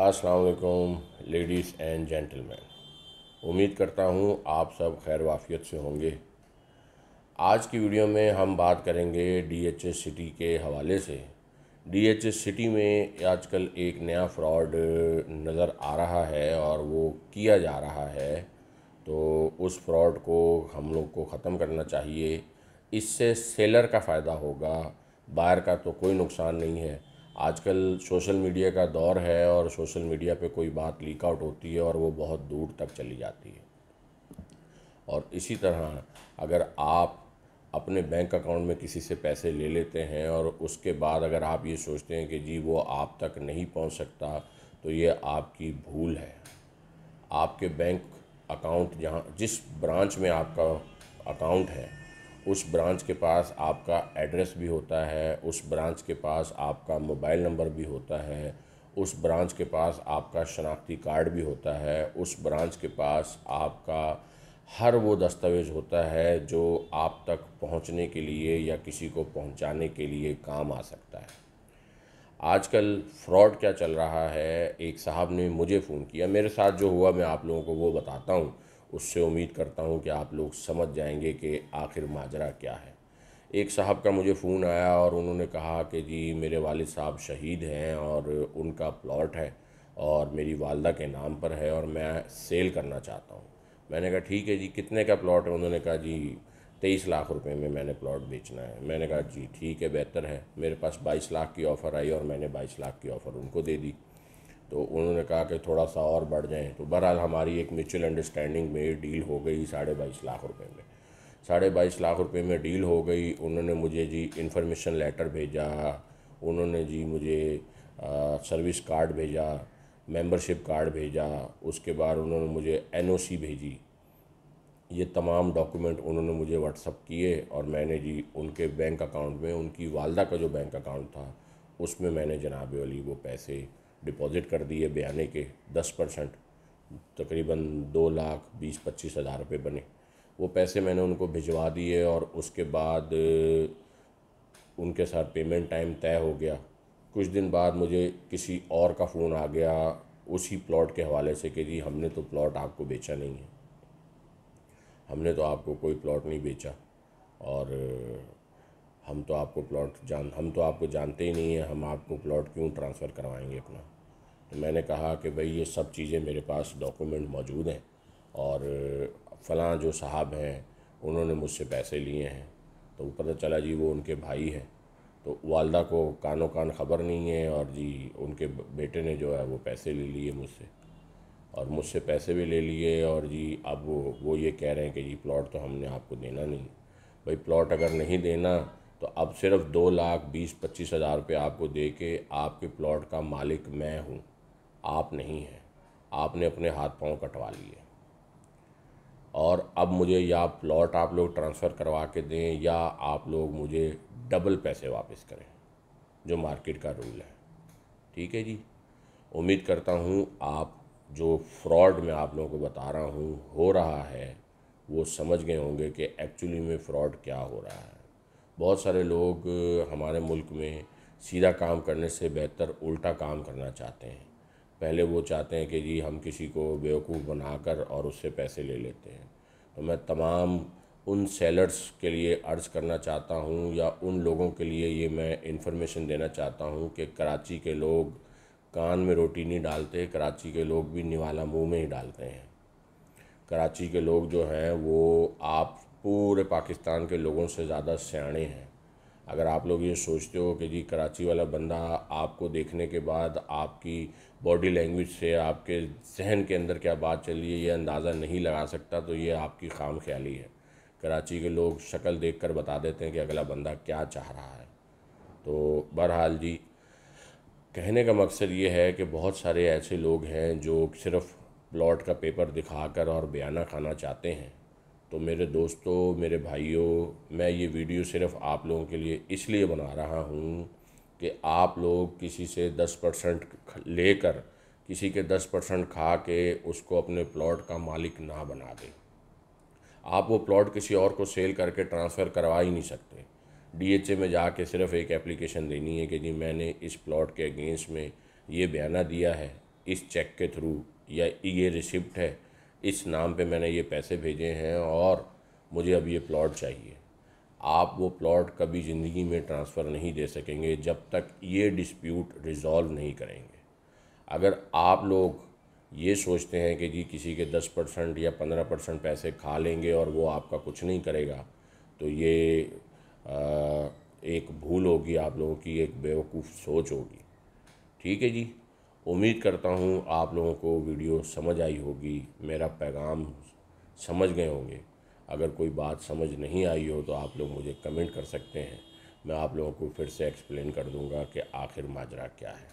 असलकुम ladies and gentleman उम्मीद करता हूँ आप सब खैर वाफियत से होंगे आज की वीडियो में हम बात करेंगे डी एच एस सिटी के हवाले से डी एच एस सिटी में आजकल एक नया फ्रॉड नज़र आ रहा है और वो किया जा रहा है तो उस फ्रॉड को हम लोग को ख़त्म करना चाहिए इससे सेलर का फ़ायदा होगा बायर का तो कोई नुकसान नहीं है आजकल सोशल मीडिया का दौर है और सोशल मीडिया पे कोई बात लीक आउट होती है और वो बहुत दूर तक चली जाती है और इसी तरह अगर आप अपने बैंक अकाउंट में किसी से पैसे ले लेते हैं और उसके बाद अगर आप ये सोचते हैं कि जी वो आप तक नहीं पहुंच सकता तो ये आपकी भूल है आपके बैंक अकाउंट जहाँ जिस ब्रांच में आपका अकाउंट है उस ब्रांच के पास आपका एड्रेस भी होता है उस ब्रांच के पास आपका मोबाइल नंबर भी होता है उस ब्रांच के पास आपका शनाख्ती कार्ड भी होता है उस ब्रांच के पास आपका हर वो दस्तावेज होता है जो आप तक पहुंचने के लिए या किसी को पहुंचाने के लिए काम आ सकता है आजकल फ्रॉड क्या चल रहा है एक साहब ने मुझे फ़ोन किया मेरे साथ जो हुआ मैं आप लोगों को वो बताता हूँ उससे उम्मीद करता हूँ कि आप लोग समझ जाएंगे कि आखिर माजरा क्या है एक साहब का मुझे फ़ोन आया और उन्होंने कहा कि जी मेरे वालिद साहब शहीद हैं और उनका प्लॉट है और मेरी वालदा के नाम पर है और मैं सेल करना चाहता हूँ मैंने कहा ठीक है जी कितने का प्लॉट है उन्होंने कहा जी तेईस लाख रुपए में मैंने प्लॉट बेचना है मैंने कहा जी ठीक है बेहतर है मेरे पास बाईस लाख की ऑफ़र आई और मैंने बाईस लाख की ऑफ़र उनको दे दी तो उन्होंने कहा कि थोड़ा सा और बढ़ जाएँ तो बहरहाल हमारी एक म्यूचुअल अंडरस्टैंडिंग में डील हो गई साढ़े बाईस लाख रुपए में साढ़े बाईस लाख रुपए में डील हो गई उन्होंने मुझे जी इन्फॉर्मेशन लेटर भेजा उन्होंने जी मुझे आ, सर्विस कार्ड भेजा मेंबरशिप कार्ड भेजा उसके बाद उन्होंने मुझे एनओसी भेजी ये तमाम डॉक्यूमेंट उन्होंने मुझे व्हाट्सअप किए और मैंने जी उनके बैंक अकाउंट में उनकी वालदा का जो बैंक अकाउंट था उसमें मैंने जनाब वाली वो पैसे डिपॉज़िट कर दिए बयाने के दस परसेंट तकरीबन दो लाख बीस पच्चीस हज़ार रुपये बने वो पैसे मैंने उनको भिजवा दिए और उसके बाद उनके साथ पेमेंट टाइम तय हो गया कुछ दिन बाद मुझे किसी और का फ़ोन आ गया उसी प्लॉट के हवाले से कि जी हमने तो प्लॉट आपको बेचा नहीं है हमने तो आपको कोई प्लॉट नहीं बेचा और हम तो आपको प्लॉट जान हम तो आपको जानते ही नहीं हैं हम आपको प्लॉट क्यों ट्रांसफ़र करवाएंगे अपना तो मैंने कहा कि भाई ये सब चीज़ें मेरे पास डॉक्यूमेंट मौजूद हैं और फलां जो साहब हैं उन्होंने मुझसे पैसे लिए हैं तो पता चला जी वो उनके भाई हैं तो वालदा को कानों कान खबर नहीं है और जी उनके बेटे ने जो है वो पैसे ले लिए मुझसे और मुझसे पैसे भी ले लिए और जी अब वो वो ये कह रहे हैं कि जी प्लॉट तो हमने आपको देना नहीं भाई प्लॉट अगर नहीं देना तो अब सिर्फ दो लाख बीस पच्चीस हज़ार रुपये आपको दे के आपके प्लॉट का मालिक मैं हूँ आप नहीं हैं आपने अपने हाथ पाँव कटवा लिए और अब मुझे या प्लॉट आप लोग ट्रांसफ़र करवा के दें या आप लोग मुझे डबल पैसे वापस करें जो मार्केट का रूल है ठीक है जी उम्मीद करता हूँ आप जो फ्रॉड मैं आप लोगों को बता रहा हूँ हो रहा है वो समझ गए होंगे कि एक्चुअली में फ़्रॉड क्या हो रहा है बहुत सारे लोग हमारे मुल्क में सीधा काम करने से बेहतर उल्टा काम करना चाहते हैं पहले वो चाहते हैं कि जी हम किसी को बेवकूफ़ बनाकर और उससे पैसे ले लेते हैं तो मैं तमाम उन सेलर्स के लिए अर्ज़ करना चाहता हूँ या उन लोगों के लिए ये मैं इन्फॉर्मेशन देना चाहता हूँ कि कराची के लोग कान में रोटी नहीं डालते कराची के लोग भी निवाला मुंह में ही डालते हैं कराची के लोग जो हैं वो आप पूरे पाकिस्तान के लोगों से ज़्यादा सयाणे हैं अगर आप लोग ये सोचते हो कि जी कराची वाला बंदा आपको देखने के बाद आपकी बॉडी लैंग्वेज से आपके जहन के अंदर क्या बात चल रही है ये अंदाज़ा नहीं लगा सकता तो ये आपकी खाम ख्याली है कराची के लोग शक्ल देख कर बता देते हैं कि अगला बंदा क्या चाह रहा है तो बहरहाल जी कहने का मकसद ये है कि बहुत सारे ऐसे लोग हैं जो सिर्फ़ प्लॉट का पेपर दिखाकर और बयाना खाना चाहते हैं तो मेरे दोस्तों मेरे भाइयों मैं ये वीडियो सिर्फ आप लोगों के लिए इसलिए बना रहा हूँ कि आप लोग किसी से दस परसेंट लेकर किसी के दस परसेंट खा के उसको अपने प्लॉट का मालिक ना बना दें आप वो प्लॉट किसी और को सेल करके ट्रांसफ़र करवा ही नहीं सकते डीएचए में जाके सिर्फ एक एप्लीकेशन देनी है कि जी मैंने इस प्लॉट के अगेंस्ट में ये बयाना दिया है इस चेक के थ्रू या ये रिसिप्ट है इस नाम पे मैंने ये पैसे भेजे हैं और मुझे अब ये प्लॉट चाहिए आप वो प्लॉट कभी ज़िंदगी में ट्रांसफ़र नहीं दे सकेंगे जब तक ये डिस्प्यूट रिज़ॉल्व नहीं करेंगे अगर आप लोग ये सोचते हैं कि जी किसी के दस परसेंट या पंद्रह परसेंट पैसे खा लेंगे और वो आपका कुछ नहीं करेगा तो ये आ, एक भूल होगी आप लोगों की एक बेवकूफ़ सोच होगी ठीक है जी उम्मीद करता हूँ आप लोगों को वीडियो समझ आई होगी मेरा पैगाम समझ गए होंगे अगर कोई बात समझ नहीं आई हो तो आप लोग मुझे कमेंट कर सकते हैं मैं आप लोगों को फिर से एक्सप्लेन कर दूंगा कि आखिर माजरा क्या है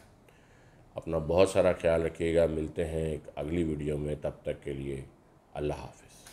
अपना बहुत सारा ख्याल रखिएगा मिलते हैं एक अगली वीडियो में तब तक के लिए अल्लाह हाफिज़